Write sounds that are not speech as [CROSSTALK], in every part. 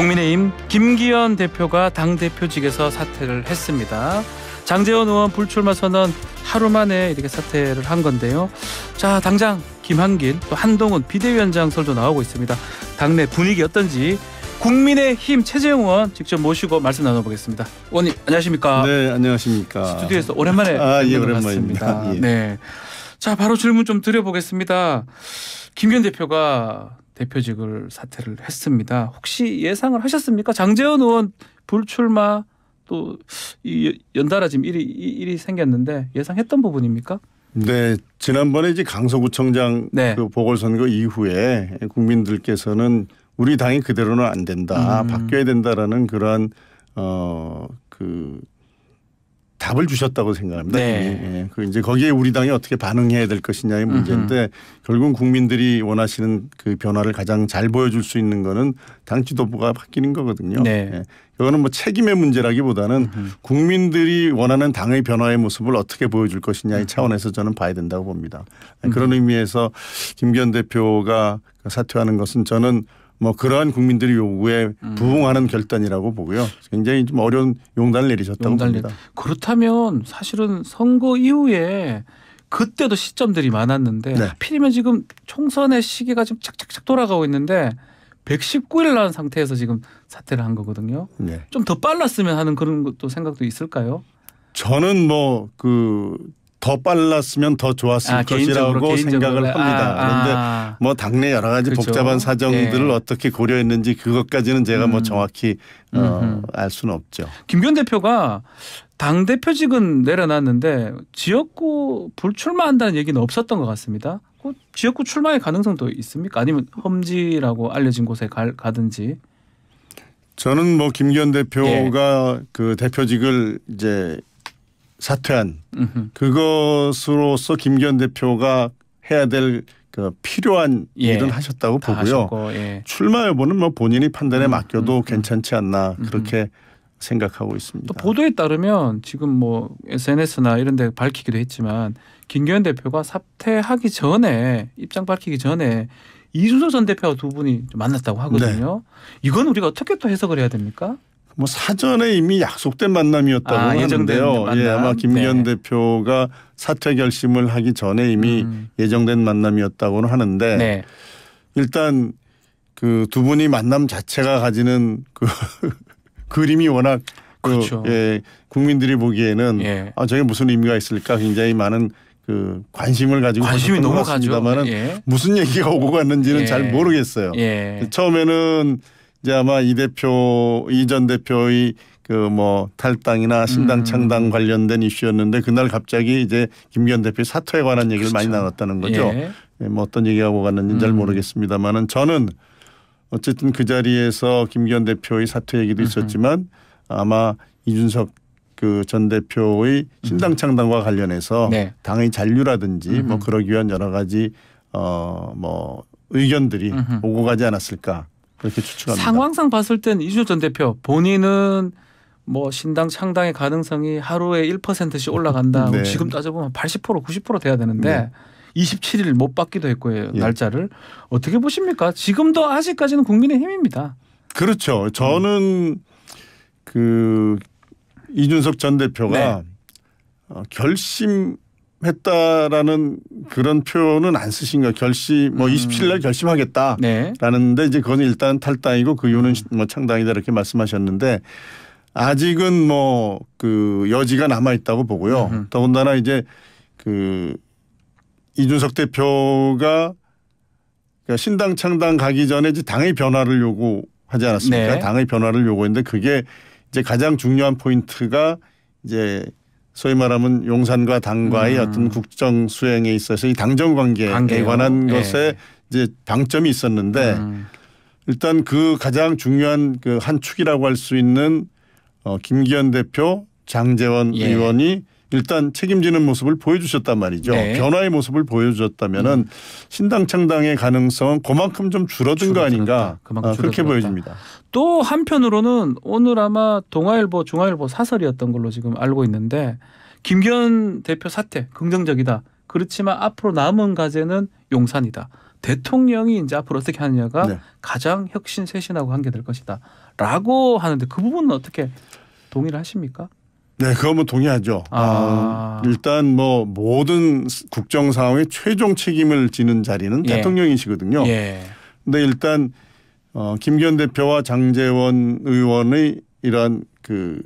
국민의힘 김기현 대표가 당 대표직에서 사퇴를 했습니다. 장재원 의원 불출마 선언 하루 만에 이렇게 사퇴를 한 건데요. 자, 당장 김한길 또 한동훈 비대위원장설도 나오고 있습니다. 당내 분위기 어떤지 국민의힘 최재형 의원 직접 모시고 말씀 나눠보겠습니다. 의원님 안녕하십니까? 네, 안녕하십니까? 스튜디오에서 오랜만에 아, 예, 오랜만입니다. 예. 네. 자, 바로 질문 좀 드려보겠습니다. 김현 대표가 대표직을 사퇴를 했습니다. 혹시 예상을 하셨습니까? 장재현 의원 불출마 또 연달아 지금 일이 일이 생겼는데 예상했던 부분입니까? 네, 지난번에 이제 강서구청장 네. 그 보궐선거 이후에 국민들께서는 우리 당이 그대로는 안 된다, 음. 바뀌어야 된다라는 그러한 어그 답을 주셨다고 생각합니다. 네. 예, 예. 그 이제 거기에 우리 당이 어떻게 반응해야 될 것이냐의 문제인데 결국은 국민들이 원하시는 그 변화를 가장 잘 보여줄 수 있는 거는 당 지도부가 바뀌는 거거든요. 네. 예. 이거는뭐 책임의 문제라기보다는 음흠. 국민들이 원하는 당의 변화의 모습을 어떻게 보여줄 것이냐의 음. 차원에서 저는 봐야 된다고 봅니다. 음흠. 그런 의미에서 김기현 대표가 사퇴하는 것은 저는 뭐 그러한 국민들의 요구에 음. 부응하는 결단이라고 보고요. 굉장히 좀 어려운 용단을 내리셨다고 용단 봅니다. 그렇다면 사실은 선거 이후에 그때도 시점들이 많았는데 네. 하필이면 지금 총선의 시기가 지금 착착착 돌아가고 있는데 119일 난 상태에서 지금 사퇴를 한 거거든요. 네. 좀더 빨랐으면 하는 그런 것도 생각도 있을까요? 저는 뭐그 더 빨랐으면 더 좋았을 아, 것이라고 생각을 개인적 합니다. 아, 그런데 아. 뭐 당내 여러 가지 그렇죠. 복잡한 사정들을 네. 어떻게 고려했는지 그것까지는 제가 뭐 음. 뭐 정확히 어, 알 수는 없죠. 김기현 대표가 당 대표직은 내려놨는데 지역구 불출마한다는 얘기는 없었던 것 같습니다. 그 지역구 출마의 가능성도 있습니까? 아니면 험지라고 알려진 곳에 갈, 가든지. 저는 뭐 김기현 대표가 예. 그 대표직을 이제 사퇴한 으흠. 그것으로서 김기현 대표가 해야 될그 필요한 예. 일은 하셨다고 보고요. 하셨고, 예. 출마 여부는 뭐 본인이 판단에 음, 맡겨도 음, 음. 괜찮지 않나 그렇게 음. 생각하고 있습니다. 또 보도에 따르면 지금 뭐 SNS나 이런 데 밝히기도 했지만 김기현 대표가 사퇴하기 전에 입장 밝히기 전에 이준석 전 대표와 두 분이 만났다고 하거든요. 네. 이건 우리가 어떻게 또 해석을 해야 됩니까? 뭐 사전에 이미 약속된 만남이었다고 아, 하는데요. 만남. 예, 아마 김기현 네. 대표가 사퇴 결심을 하기 전에 이미 음. 예정된 만남이었다고는 하는데 네. 일단 그 두 분이 만남 자체가 가지는 그 [LAUGHS] 그림이 워낙 그 그렇죠. 예, 국민들이 보기에는 예. 아 저게 무슨 의미가 있을까 굉장히 많은 그 관심을 가지고 관심이 너무 가니다만은 예. 무슨 얘기가 오고 갔는지는 예. 잘 모르겠어요. 예. 처음에는 이제 아마 이 대표 이 전 대표의 그 뭐 탈당이나 신당 음. 창당 음. 관련된 이슈였는데 그날 갑자기 이제 김기현 대표 사퇴에 관한 얘기를 그렇죠. 많이 나눴다는 거죠. 예. 예. 뭐 어떤 얘기하고 갔는지 음. 잘 모르겠습니다만은 저는 어쨌든 그 자리에서 김기현 대표의 사퇴 얘기도 있었지만 아마 이준석 그 전 대표의 신당 음. 창당과 관련해서 네. 당의 잔류라든지 음뭐 그러기 위한 여러 가지 어 뭐 의견들이 음 오고 가지 않았을까 그렇게 추측합니다. 상황상 봤을 땐 이주 전 대표 본인은 뭐 신당 창당의 가능성이 하루에 1%씩 올라간다. [LAUGHS] 네. 지금 따져보면 80% 90% 돼야 되는데 네. 27일 못 받기도 했고 요 예. 날짜를 어떻게 보십니까? 지금도 아직까지는 국민의 힘입니다. 그렇죠. 저는 음. 그 이준석 전 대표가 네. 어, 결심 결심했다라는 그런 표현은 안 쓰신 거예요. 결심 뭐 음. 27일 날 결심하겠다라는데 네. 이제 그건 일단 탈당이고 그 이유는 음. 뭐 창당이다 이렇게 말씀하셨는데 아직은 뭐 그 여지가 남아 있다고 보고요. 음 더군다나 이제 그 이준석 대표가 그러니까 신당 창당 가기 전에 이제 당의 변화를 요구하지 않았습니까? 네. 당의 변화를 요구했는데 그게 이제 가장 중요한 포인트가 이제 소위 말하면 용산과 당과의 음. 어떤 국정 수행에 있어서 이 당정 관계에 관계요. 관한 네. 것에 이제 방점이 있었는데 음. 일단 그 가장 중요한 그 한 축이라고 할 수 있는 어, 김기현 대표, 장재원 예. 의원이 일단 책임지는 모습을 보여주셨단 말이죠. 네. 변화의 모습을 보여주셨다면 음. 신당 창당의 가능성 그만큼 좀 줄어든 줄어들었다. 거 아닌가 아, 그만큼 아, 그렇게 보여집니다. 또 한편으로는 오늘 아마 동아일보 중앙일보 사설이었던 걸로 지금 알고 있는데 김기현 대표 사태 긍정적이다. 그렇지만 앞으로 남은 과제는 용산이다. 대통령이 이제 앞으로 어떻게 하느냐가 네. 가장 혁신 쇄신하고 관계될 것이다. 라고 하는데 그 부분은 어떻게 동의를 하십니까? 네, 그건 뭐 동의하죠. 아. 어, 일단 뭐 모든 국정 상황의 최종 책임을 지는 자리는 예. 대통령이시거든요. 예. 근데 일단 어, 김기현 대표와 장재원 의원의 이런그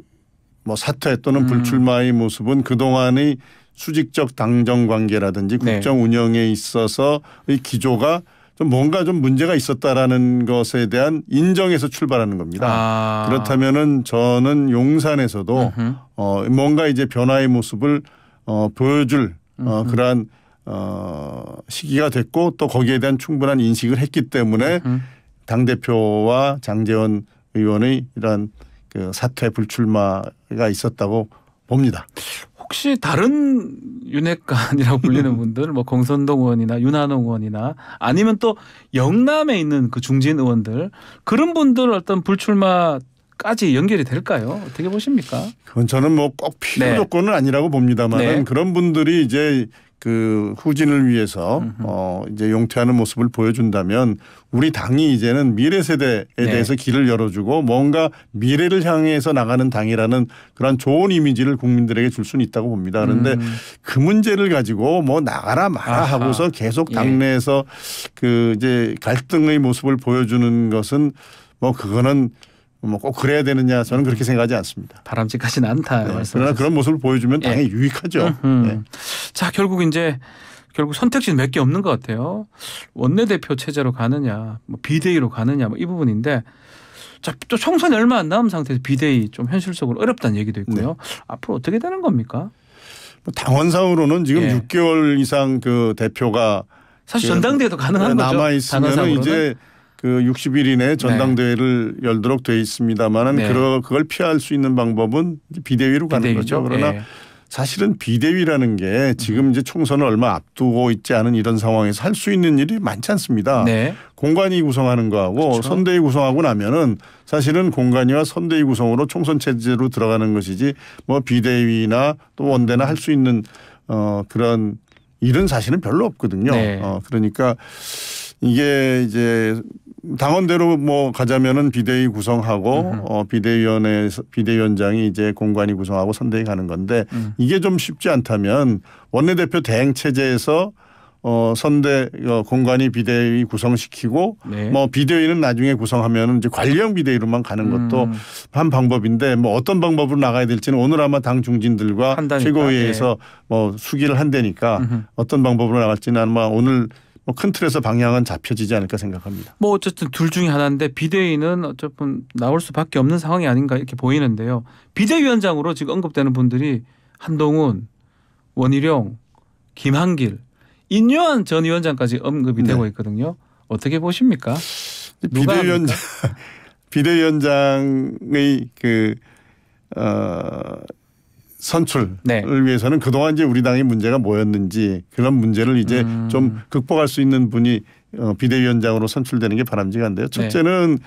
뭐 사퇴 또는 음. 불출마의 모습은 그동안의 수직적 당정 관계라든지 네. 국정 운영에 있어서의 기조가 좀 뭔가 좀 문제가 있었다라는 것에 대한 인정에서 출발하는 겁니다. 아. 그렇다면은 저는 용산에서도 어, 뭔가 이제 변화의 모습을 어, 보여줄 어, 그러한 어, 시기가 됐고 또 거기에 대한 충분한 인식을 했기 때문에 당 대표와 장재원 의원의 이러한 그 사퇴 불출마가 있었다고 봅니다. 혹시 다른 윤핵관이라고 불리는 [LAUGHS] 분들 뭐 공선동 의원이나 윤한홍 의원이나 아니면 또 영남에 있는 그 중진 의원들 그런 분들 어떤 불출마 까지 연결이 될까요? 어떻게 보십니까? 그건 저는 뭐 꼭 필요 네. 조건은 아니라고 봅니다만 네. 그런 분들이 이제 그 후진을 위해서 어 이제 용퇴하는 모습을 보여준다면 우리 당이 이제는 미래 세대에 네. 대해서 길을 열어주고 뭔가 미래를 향해서 나가는 당이라는 그런 좋은 이미지를 국민들에게 줄 수는 있다고 봅니다. 그런데 음. 그 문제를 가지고 뭐 나가라 마라 아하. 하고서 계속 예. 당내에서 예. 그 이제 갈등의 모습을 보여주는 것은 뭐 그거는 뭐꼭 그래야 되느냐 저는 그렇게 생각하지 않습니다. 바람직하진 않다. 네. 그러나 그런 모습을 보여주면 예. 당연히 유익하죠. 네. 자 결국 이제 결국 선택지는 몇 개 없는 것 같아요. 원내대표 체제로 가느냐, 뭐 비대위로 가느냐, 뭐이 부분인데 자, 또 총선이 얼마 안 남은 상태에서 비대위 좀 현실적으로 어렵다는 얘기도 있고요. 네. 앞으로 어떻게 되는 겁니까? 뭐 당원상으로는 지금 예. 6개월 이상 그 대표가 사실 그 전당대회도 가능한 거죠. 남아 있으면 이제 그 60일 이내 전당대회를 네. 열도록 돼 있습니다만은 네. 그걸 피할 수 있는 방법은 비대위로 가는 비대위죠? 거죠. 그러나 네. 사실은 비대위라는 게 지금 음. 이제 총선을 얼마 앞두고 있지 않은 이런 상황에서 할 수 있는 일이 많지 않습니다. 네. 공관위 구성하는 거하고 그렇죠. 선대위 구성하고 나면은 사실은 공관위와 선대위 구성으로 총선 체제로 들어가는 것이지 뭐 비대위나 또 원대나 할 수 있는 어 그런 일은 사실은 별로 없거든요. 네. 어 그러니까 이게 이제 당원대로 뭐 가자면은 비대위 구성하고 어, 비대위원회 비대위원장이 이제 공관위 구성하고 선대위 가는 건데 음. 이게 좀 쉽지 않다면 원내대표 대행 체제에서 어, 선대 어, 공관이 비대위 구성시키고 네. 뭐 비대위는 나중에 구성하면 은 이제 관리형 비대위로만 가는 것도 음. 한 방법인데 뭐 어떤 방법으로 나가야 될지는 오늘 아마 당 중진들과 한다니까. 최고위에서 네. 뭐 수기를 한다니까 음흠. 어떤 방법으로 나갈지는 아마 오늘 뭐큰 어, 틀에서 방향은 잡혀지지 않을까 생각합니다. 뭐 어쨌든 둘 중에 하나인데 비대위는 어쨌든 나올 수밖에 없는 상황이 아닌가 이렇게 보이는데요. 비대위원장으로 지금 언급되는 분들이 한동훈, 원희룡, 김한길, 인요한 전 위원장까지 언급이 네. 되고 있거든요. 어떻게 보십니까? 비대위원장 [LAUGHS] 비대위원장의 그 어, 선출을 네. 위해서는 그동안 이제 우리 당의 문제가 뭐였는지 그런 문제를 이제 음. 좀 극복할 수 있는 분이 어, 비대위원장으로 선출되는 게 바람직한데요. 네. 첫째는 네.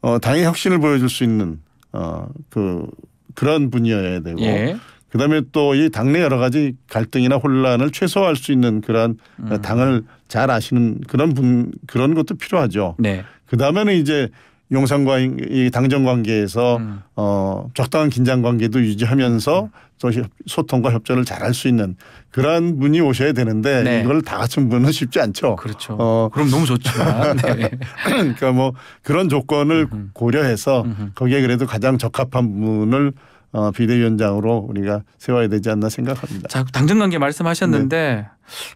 어, 당의 혁신을 보여줄 수 있는 어, 그 그런 분이어야 되고 예. 그다음에 또 이 당내 여러 가지 갈등이나 혼란을 최소화할 수 있는 그런 어, 음. 당을 잘 아시는 그런 분 그런 것도 필요하죠. 네. 그다음에는 이제 용산과 이 당정 관계에서 음. 어, 적당한 긴장 관계도 유지하면서 음. 또 소통과 협조를 잘할 수 있는 그러한 분이 오셔야 되는데 네. 이걸 다 갖춘 분은 쉽지 않죠. 그렇죠. 어. 그럼 너무 좋죠. [LAUGHS] 네. 그러니까 뭐 그런 조건을 고려해서 거기에 그래도 가장 적합한 분을 어, 비대위원장으로 우리가 세워야 되지 않나 생각합니다. 자, 당정 관계 말씀하셨는데 네.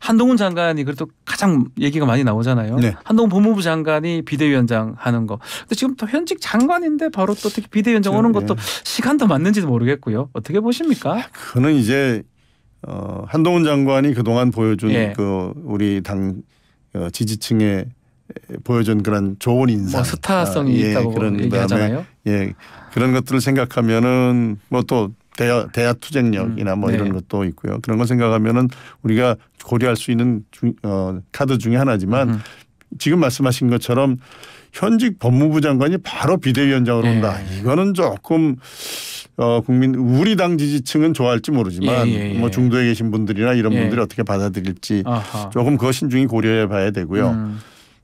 한동훈 장관이 그래도 가장 얘기가 많이 나오잖아요. 네. 한동훈 법무부 장관이 비대위원장 하는 거. 근데 지금 또 현직 장관인데 바로 또 특히 비대위원장 오는 네. 것도 네. 시간도 맞는지도 모르겠고요. 어떻게 보십니까? 그는 이제 어, 한동훈 장관이 그동안 보여준 예. 그 우리 당 어, 지지층의 보여준 그런 좋은 인상, 뭐 스타성이 아, 예, 있다고 그런 얘기하잖아요. 예, 그런 것들을 생각하면은 뭐 또 대야 대야 투쟁력이나 뭐, 뭐 음, 네. 이런 것도 있고요. 그런 걸 생각하면은 우리가 고려할 수 있는 중, 어, 카드 중에 하나지만 음. 지금 말씀하신 것처럼 현직 법무부 장관이 바로 비대위원장으로 예. 온다. 이거는 조금 어 국민 우리 당 지지층은 좋아할지 모르지만 예, 예, 예. 뭐 중도에 계신 분들이나 이런 예. 분들이 어떻게 받아들일지 아하. 조금 그거 신중히 고려해 봐야 되고요. 음.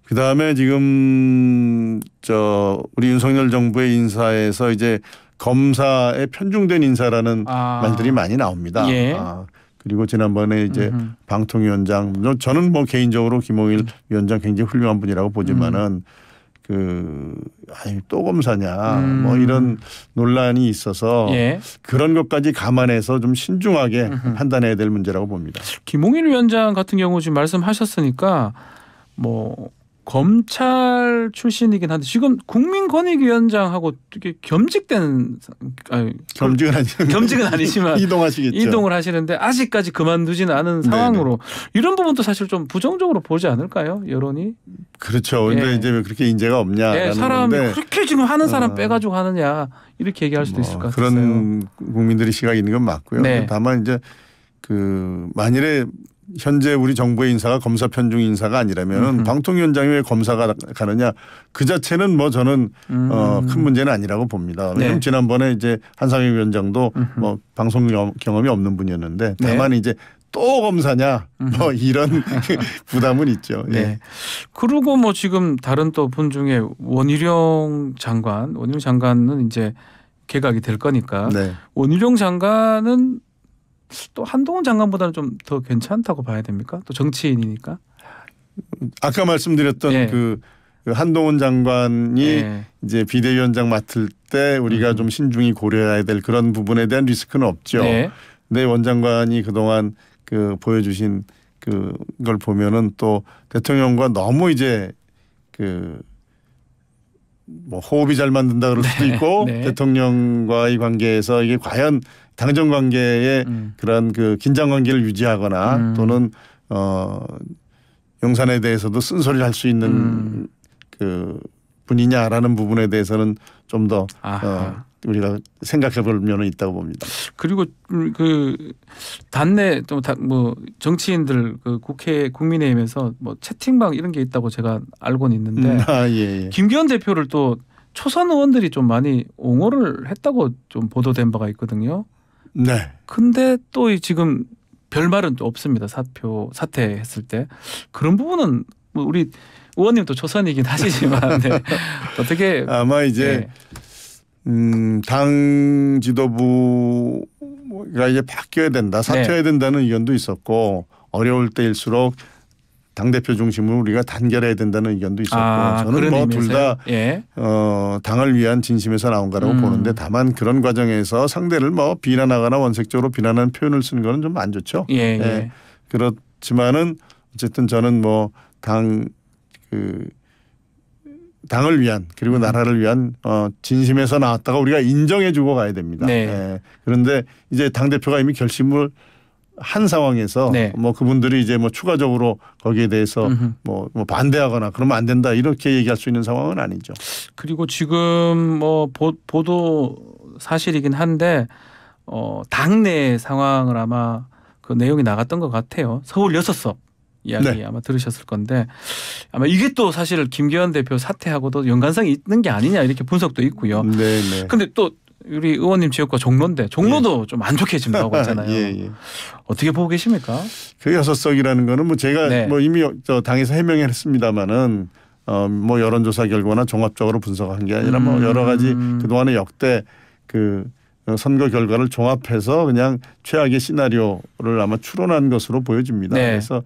그 다음에 지금 저 우리 윤석열 정부의 인사에서 이제 검사에 편중된 인사라는 아. 말들이 많이 나옵니다. 예. 아. 그리고 지난번에 이제 음흠. 방통위원장 뭐 저는 뭐 개인적으로 김홍일 음. 위원장 굉장히 훌륭한 분이라고 보지만은 음. 그 아니 또 검사냐 음. 뭐 이런 논란이 있어서 예. 그런 것까지 감안해서 좀 신중하게 음흠. 판단해야 될 문제라고 봅니다. 김홍일 위원장 같은 경우 지금 말씀하셨으니까 뭐 검찰 출신이긴 한데 지금 국민권익위원장하고 이게 렇 겸직된 아니, 겸직은 아니 겸직은 아니지만 [LAUGHS] 이동하시겠죠. 이동을 하시는데 아직까지 그만두진 않은 상황으로 네네. 이런 부분도 사실 좀 부정적으로 보지 않을까요 여론이? 그렇죠. 근데 예. 이제 왜 그렇게 인재가 없냐? 예, 사람이 그렇게 지금 하는 어. 사람 어. 빼가지고 하느냐 이렇게 얘기할 수도 뭐 있을 것 같아요. 그런 국민들의 시각이 있는 건 맞고요. 네. 다만 이제 그 만일에 현재 우리 정부의 인사가 검사 편중 인사가 아니라면 방통위원장이 왜 검사가 가느냐 그 자체는 뭐 저는 어, 음. 어, 큰 문제는 아니라고 봅니다. 왜냐하면 네. 지난번에 이제 한상혁 위원장도 음뭐 방송 경험이 없는 분이었는데 네. 다만 네. 이제 또 검사냐 음. 뭐 이런 [LAUGHS] [LAUGHS] 부담은 있죠. 예. 네. 예. 그리고 뭐 지금 다른 또 분 중에 원희룡 장관, 원희룡 장관은 이제 개각이 될 거니까 네. 원희룡 장관은 또 한동훈 장관보다는 좀 더 괜찮다고 봐야 됩니까? 또 정치인이니까. 아까 말씀드렸던 예. 그 한동훈 장관이 예. 이제 비대위원장 맡을 때 우리가 음. 좀 신중히 고려해야 될 그런 부분에 대한 리스크는 없죠. 네. 근 원장관이 그동안 그 보여주신 그걸 보면은 또 대통령과 너무 이제 그뭐 호흡이 잘 맞는다 그럴 수도 네. 있고 네. 대통령과의 관계에서 이게 과연 당정 관계에 음. 그런 그 긴장 관계를 유지하거나 음. 또는 어 용산에 대해서도 쓴소리를 할 수 있는 음. 그 분이냐라는 부분에 대해서는 좀 더 어, 우리가 생각해 볼 면은 있다고 봅니다. 그리고 그 단내 또뭐 정치인들 그 국회 국민의힘에서 뭐 채팅방 이런 게 있다고 제가 알고는 있는데 음, 아, 예, 예. 김기현 대표를 또 초선 의원들이 좀 많이 옹호를 했다고 좀 보도된 바가 있거든요. 네. 근데 또 지금 별말은 또 없습니다. 사표 사퇴했을 때 그런 부분은 뭐 우리 의원님도 초선이긴 하시지만 네. [LAUGHS] 어떻게 아마 이제 네. 음, 당 지도부가 이제 바뀌어야 된다, 사퇴해야 네. 된다는 의견도 있었고 어려울 때일수록 당 대표 중심으로 우리가 단결해야 된다는 의견도 있었고 아, 저는 뭐 둘다 예. 어, 당을 위한 진심에서 나온 거라고 음. 보는데 다만 그런 과정에서 상대를 뭐 비난하거나 원색적으로 비난하는 표현을 쓰는 거는 좀 안 좋죠. 예, 예. 예. 그렇지만은 어쨌든 저는 뭐당그 당을 위한 그리고 음. 나라를 위한 어, 진심에서 나왔다가 우리가 인정해주고 가야 됩니다. 네. 네. 그런데 이제 당 대표가 이미 결심을 한 상황에서 네. 뭐 그분들이 이제 뭐 추가적으로 거기에 대해서 뭐, 뭐, 반대하거나 그러면 안 된다 이렇게 얘기할 수 있는 상황은 아니죠. 그리고 지금 뭐 보, 보도 사실이긴 한데 어, 당내 상황을 아마 그 내용이 나갔던 것 같아요. 서울 여섯 석 이야기 네. 아마 들으셨을 건데 아마 이게 또 사실 김기현 대표 사퇴하고도 연관성이 있는 게 아니냐 이렇게 분석도 있고요. 네, 네. 근데 또 우리 의원님 지역과 종로인데 종로도 예. 좀안 좋게 지금 나고 있잖아요. [LAUGHS] 예, 예. 어떻게 보고 계십니까? 그 여섯석이라는 거는 뭐 제가 네. 뭐 이미 저 당에서 해명을 했습니다마는 어뭐 여론조사 결과나 종합적으로 분석한 게 아니라 뭐 음. 뭐 여러 가지 그동안의 역대 그 어, 선거 결과를 종합해서 그냥 최악의 시나리오를 아마 추론한 것으로 보여집니다. 네. 그래서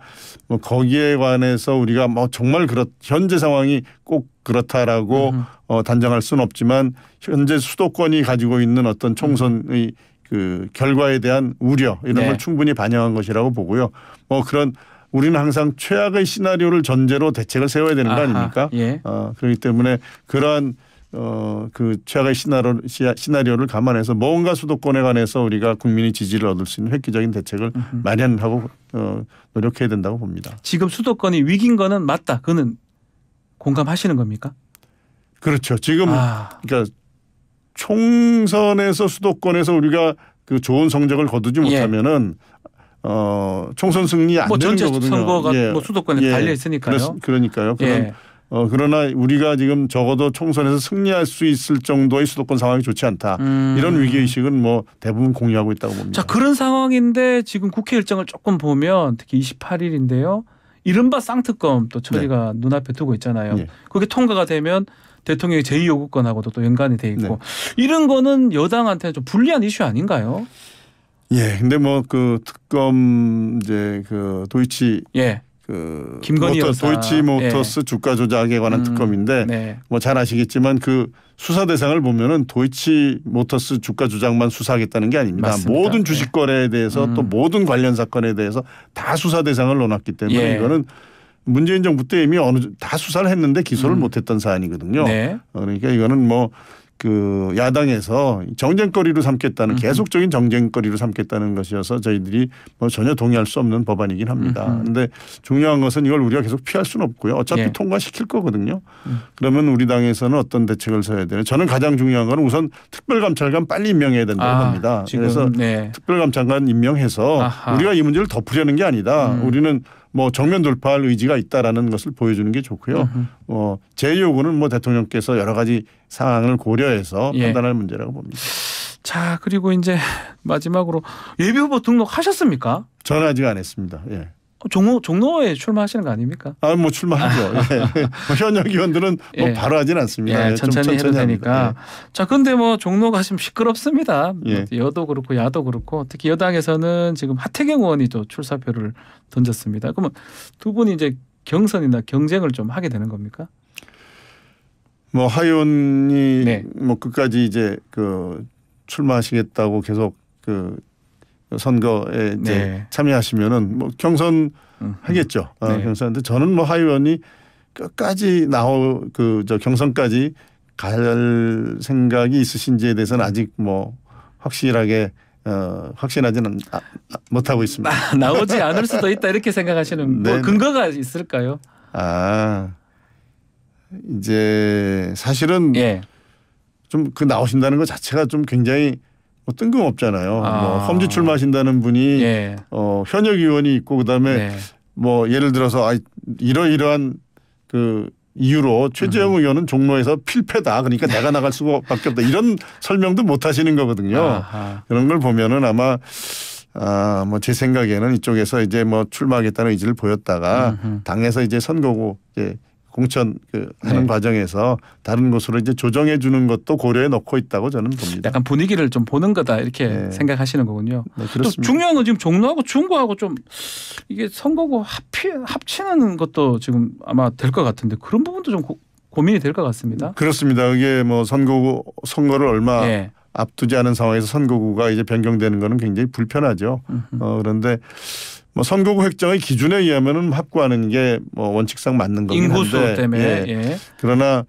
뭐 거기에 관해서 우리가 뭐 정말 그렇 현재 상황이 꼭 그렇다라고 어, 단정할 수는 없지만 현재 수도권이 가지고 있는 어떤 총선의 음. 그 결과에 대한 우려 이런 네. 걸 충분히 반영한 것이라고 보고요. 뭐 그런 우리는 항상 최악의 시나리오를 전제로 대책을 세워야 되는 아하. 아닙니까? 예. 어, 그렇기 때문에 그러한 어그 최악의 시나리오, 시나리오를 감안해서 뭔가 수도권에 관해서 우리가 국민의 지지를 얻을 수 있는 획기적인 대책을 음흠. 마련하고 어, 노력해야 된다고 봅니다. 지금 수도권이 위기인 거는 맞다. 그는 공감하시는 겁니까? 그렇죠. 지금 아. 그러니까 총선에서 수도권에서 우리가 그 좋은 성적을 거두지 예. 못하면은 예. 어 총선 승리 안뭐 되는 거거든요. 선거가 예. 뭐 수도권에 예. 달려 있으니까요. 그러니까요. 그런 예. 어, 그러나 우리가 지금 적어도 총선에서 승리할 수 있을 정도의 수도권 상황이 좋지 않다. 음. 이런 위기 의식은 뭐 대부분 공유하고 있다고 봅니다. 자 그런 상황인데 지금 국회 일정을 조금 보면 특히 28일인데요. 이른바 쌍특검 또 처리가 네. 눈앞에 두고 있잖아요. 네. 그게 통과가 되면 대통령의 제2요구권하고도 또 연관이 돼 있고 네. 이런 거는 여당한테 좀 불리한 이슈 아닌가요? 예, 근데 뭐 그 특검 이제 그 도이치 예. 그 김건희 모터, 여사. 도이치모터스 네. 예. 주가 조작에 관한 음, 특검인데 네. 뭐잘 아시겠지만 그 수사 대상을 보면은 도이치모터스 주가 조작만 수사하겠다는 게 아닙니다. 맞습니다. 모든 주식 네. 거래에 대해서 음. 또 모든 관련 사건에 대해서 다 수사 대상을 놓았기 때문에 예. 이거는 문재인 정부 때 이미 어느 다 수사를 했는데 기소를 음. 못했던 사안이거든요. 네. 어, 그러니까 이거는 뭐그 야당에서 정쟁거리로 삼겠다는 음. 계속적인 정쟁거리로 삼겠다는 것이어서 저희들이 뭐 전혀 동의할 수 없는 법안이긴 합니다. 그런데 음. 중요한 것은 이걸 우리가 계속 피할 수는 없고요. 어차피 예. 통과시킬 거거든요. 음. 그러면 우리 당에서는 어떤 대책을 써야 되나 저는 가장 중요한 건 우선 특별감찰관 빨리 임명해야 된다고 아, 합니다. 그래서 네. 특별감찰관 임명해서 아하. 우리가 이 문제를 덮으려는 게 아니다. 음. 우리는 뭐 정면 돌파할 의지가 있다라는 것을 보여주는 게 좋고요. 어, 제 요구는 뭐 대통령께서 여러 가지 상황을 고려해서 예. 판단할 문제라고 봅니다. 자 그리고 이제 마지막으로 예비후보 등록하셨습니까? 저는 아직 안 했습니다. 예. 종로, 종로에 출마하시는 거 아닙니까? 아, 뭐 출마하죠. 아. 예. 뭐 현역 의원들은 [LAUGHS] 예. 뭐 바로 하진 않습니다. 예, 천천히, 예, 천천히, 해도 되니까. 예. 자, 근데 뭐 종로가 지금 시끄럽습니다. 뭐 여도 그렇고 야도 그렇고 특히 여당에서는 지금 하태경 의원이 또 출사표를 던졌습니다. 그러면 두 분이 이제 경선이나 경쟁을 좀 하게 되는 겁니까? 뭐하의이 네. 뭐 끝까지 이제 그 출마하시겠다고 계속 그 선거에 이제 네. 참여하시면은 뭐 경선 하겠죠. 어, 아, 네. 경선인데 저는 뭐하의원이 끝까지 나올그저 경선까지 갈 생각이 있으신지에 대해서는 아직 뭐 확실하게 어, 확신하지는 아, 못하고 있습니다. 아, 나오지 않을 수도 있다 이렇게 생각하시는 뭐 네, 네. 근거가 있을까요? 아 이제 사실은 예. 좀그 나오신다는 것 자체가 좀 굉장히 뭐 뜬금없잖아요. 아. 뭐 험지 출마하신다는 분이 예. 어, 현역 의원이 있고 그다음에 네. 뭐 예를 들어서 아 이러이러한 그 이유로 최재형 음. 의원은 종로에서 필패다. 그러니까 네. 내가 나갈 수밖에 없다. 이런 설명도 못 하시는 거거든요. 아하. 그런 걸 보면은 아마 아, 뭐제 생각에는 이쪽에서 이제 뭐 출마하겠다는 의지를 보였다가 음흠. 당에서 이제 선거고 이제 공천 그 하는 네. 과정에서 다른 곳으로 이제 조정해 주는 것도 고려해 놓고 있다고 저는 봅니다. 약간 분위기를 좀 보는 거다 이렇게 네. 생각하시는 거군요. 네, 또 중요한 건 지금 종로하고 중구하고 좀 이게 선거고 합치, 합치는 것도 지금 아마 될 것 같은데 그런 부분도 좀 고, 민이 될 것 같습니다. 그렇습니다. 이게 뭐선거 선거를 얼마 예. 앞두지 않은 상황에서 선거구가 이제 변경되는 거는 굉장히 불편하죠. 어, 그런데 뭐 선거구 획정의 기준에 의하면은 합구하는 게 뭐 원칙상 맞는 거긴 인구수 한데 때문에 예. 예. 그러나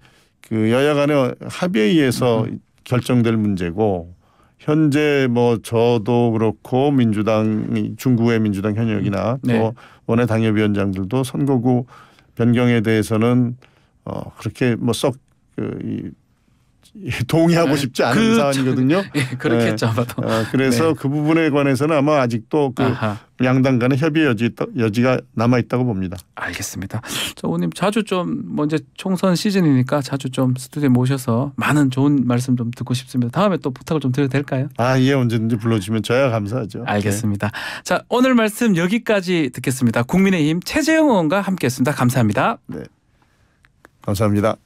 그 여야 간의 합의에 의해서 음. 결정될 문제고 현재 뭐 저도 그렇고 민주당 중국의 민주당 현역이나 음. 네. 또 원외 당협위원장들도 선거구 변경에 대해서는 어 그렇게 뭐썩그 동의하고 싶지 않은 그 사안이거든요. 예, 그렇겠죠 예. 아마도. 아, 그래서 네. 그 부분에 관해서는 아마 아직도 그 양당 간의 협의 여지, 여지가 남아 있다고 봅니다. 알겠습니다. 저우님 자주 좀 먼저 뭐 총선 시즌이니까 자주 좀 스튜디오에 모셔서 많은 좋은 말씀 좀 듣고 싶습니다. 다음에 또 부탁을 좀 드려도 될까요? 아, 예 언제든지 불러주면 저야 감사하죠. 알겠습니다. 네. 자, 오늘 말씀 여기까지 듣겠습니다. 국민의힘 최재형 의원과 함께했습니다. 감사합니다. 네. 감사합니다.